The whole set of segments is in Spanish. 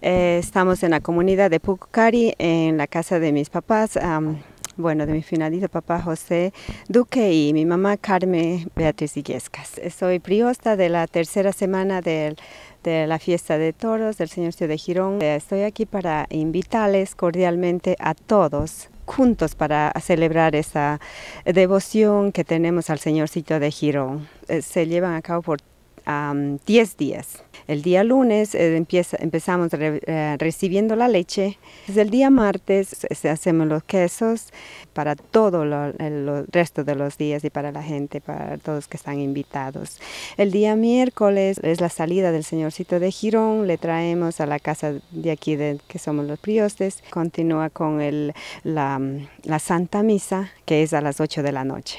Eh, estamos en la comunidad de Pucucari, en la casa de mis papás, bueno, de mi finalito papá José Duque y mi mamá Carmen Beatriz Iguescas. Soy priosta de la tercera semana de la fiesta de toros del señorcito de Girón. Eh, estoy aquí para invitarles cordialmente a todos juntos para celebrar esa devoción que tenemos al Señorcito de Girón. Eh, se llevan a cabo por 10 días. El día lunes eh, empezamos eh, recibiendo la leche. Desde el día martes hacemos los quesos para todo el resto de los días y para la gente, para todos que están invitados. El día miércoles es la salida del señorcito de Girón. Le traemos a la casa de aquí de, que somos los priostes. Continúa con la, la Santa Misa, que es a las 8 de la noche.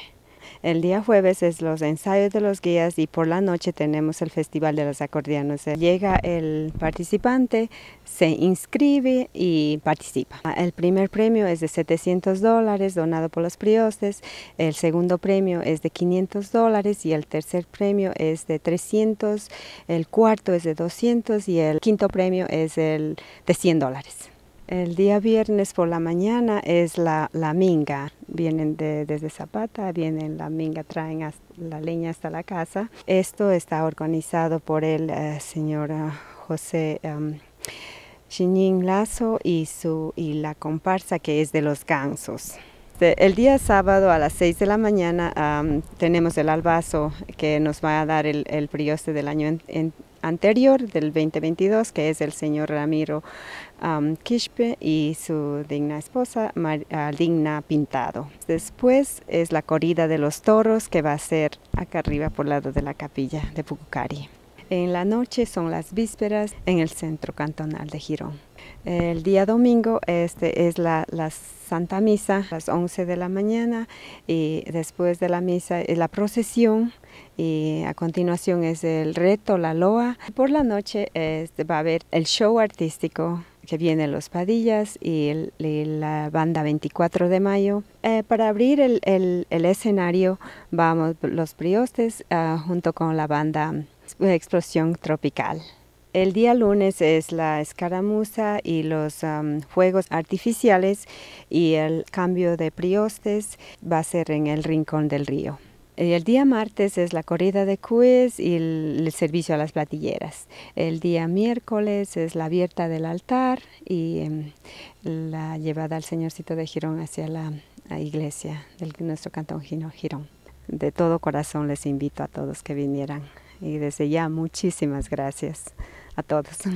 El día jueves es los ensayos de los guías y por la noche tenemos el Festival de los Acordeones. Llega el participante, se inscribe y participa. El primer premio es de 700 dólares donado por los priostes, el segundo premio es de 500 dólares y el tercer premio es de 300, el cuarto es de 200 y el quinto premio es el de 100 dólares. El día viernes por la mañana es la, la minga. Vienen desde Zapata, vienen la minga, traen la leña hasta la casa. Esto está organizado por el eh, señor eh, José em, Lazo y, su, y la comparsa que es de los gansos. El día sábado a las 6 de la mañana tenemos el albazo que nos va a dar el, el del año anterior del 2022, que es el señor Ramiro um, Quispe y su digna esposa, ah, Digna Pintado. Después es la corrida de los toros, que va a ser acá arriba por lado de la capilla de Pucucari. En la noche son las vísperas en el centro cantonal de Girón. El día domingo este, es la, la, Santa Misa a las 11 de la mañana y después de la misa es eh, la procesión y a continuación es el reto, la loa. Por la noche va a haber el show artístico que viene los Padillas y, la banda 24 de mayo. Eh, para abrir el, escenario vamos los Priostes ah, junto con la banda Explosión Tropical. El día lunes es la escaramuza y los juegos artificiales y el cambio de Priostes va a ser en el Rincón del Río. Eh, el día martes es la corrida de quiz e y el, servicio a las platilleras. El día miércoles es la abierta del altar y em, la llevada al Señorcito de Girón hacia la, la iglesia de nuestro cantón Girón. De todo corazón les invito a todos que vinieran y desde ya muchísimas gracias a todos.